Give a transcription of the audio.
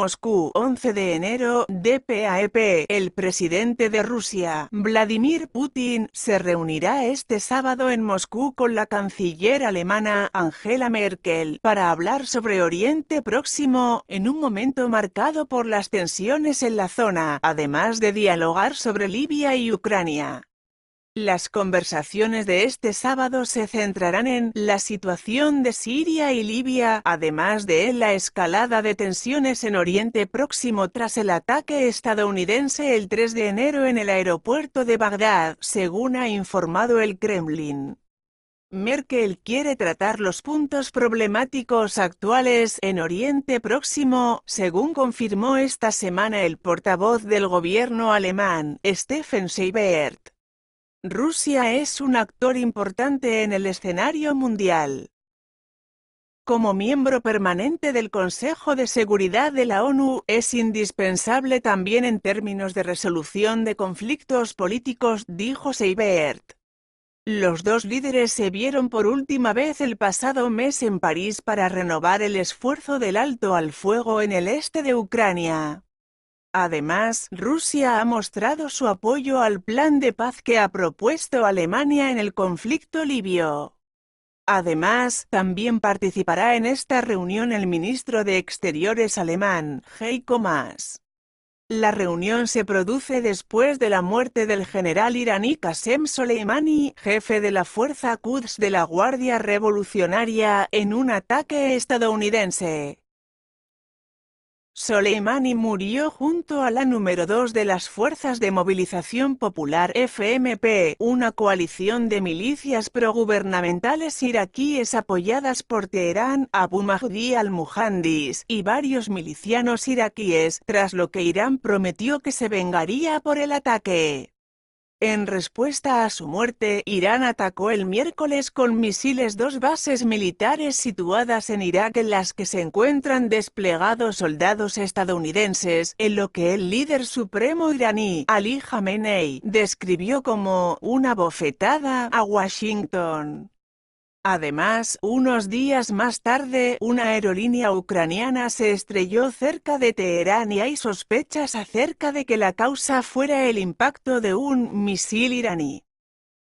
Moscú, 11 de enero, DPAEP. E el presidente de Rusia, Vladimir Putin, se reunirá este sábado en Moscú con la canciller alemana Angela Merkel para hablar sobre Oriente Próximo en un momento marcado por las tensiones en la zona, además de dialogar sobre Libia y Ucrania. Las conversaciones de este sábado se centrarán en la situación de Siria y Libia, además de la escalada de tensiones en Oriente Próximo tras el ataque estadounidense el 3 de enero en el aeropuerto de Bagdad, según ha informado el Kremlin. Merkel quiere tratar los puntos problemáticos actuales en Oriente Próximo, según confirmó esta semana el portavoz del gobierno alemán, Steffen Seibert. Rusia es un actor importante en el escenario mundial. Como miembro permanente del Consejo de Seguridad de la ONU, es indispensable también en términos de resolución de conflictos políticos, dijo Seibert. Los dos líderes se vieron por última vez el pasado mes en París para renovar el esfuerzo del alto al fuego en el este de Ucrania. Además, Rusia ha mostrado su apoyo al plan de paz que ha propuesto Alemania en el conflicto libio. Además, también participará en esta reunión el ministro de Exteriores alemán, Heiko Maas. La reunión se produce después de la muerte del general iraní Qasem Soleimani, jefe de la Fuerza Quds de la Guardia Revolucionaria, en un ataque estadounidense. Soleimani murió junto a la número 2 de las Fuerzas de Movilización Popular FMP, una coalición de milicias progubernamentales iraquíes apoyadas por Teherán, Abu Mahdi al-Muhandis y varios milicianos iraquíes, tras lo que Irán prometió que se vengaría por el ataque. En respuesta a su muerte, Irán atacó el miércoles con misiles dos bases militares situadas en Irak en las que se encuentran desplegados soldados estadounidenses, en lo que el líder supremo iraní, Ali Khamenei, describió como una bofetada a Washington. Además, unos días más tarde, una aerolínea ucraniana se estrelló cerca de Teherán y hay sospechas acerca de que la causa fuera el impacto de un misil iraní.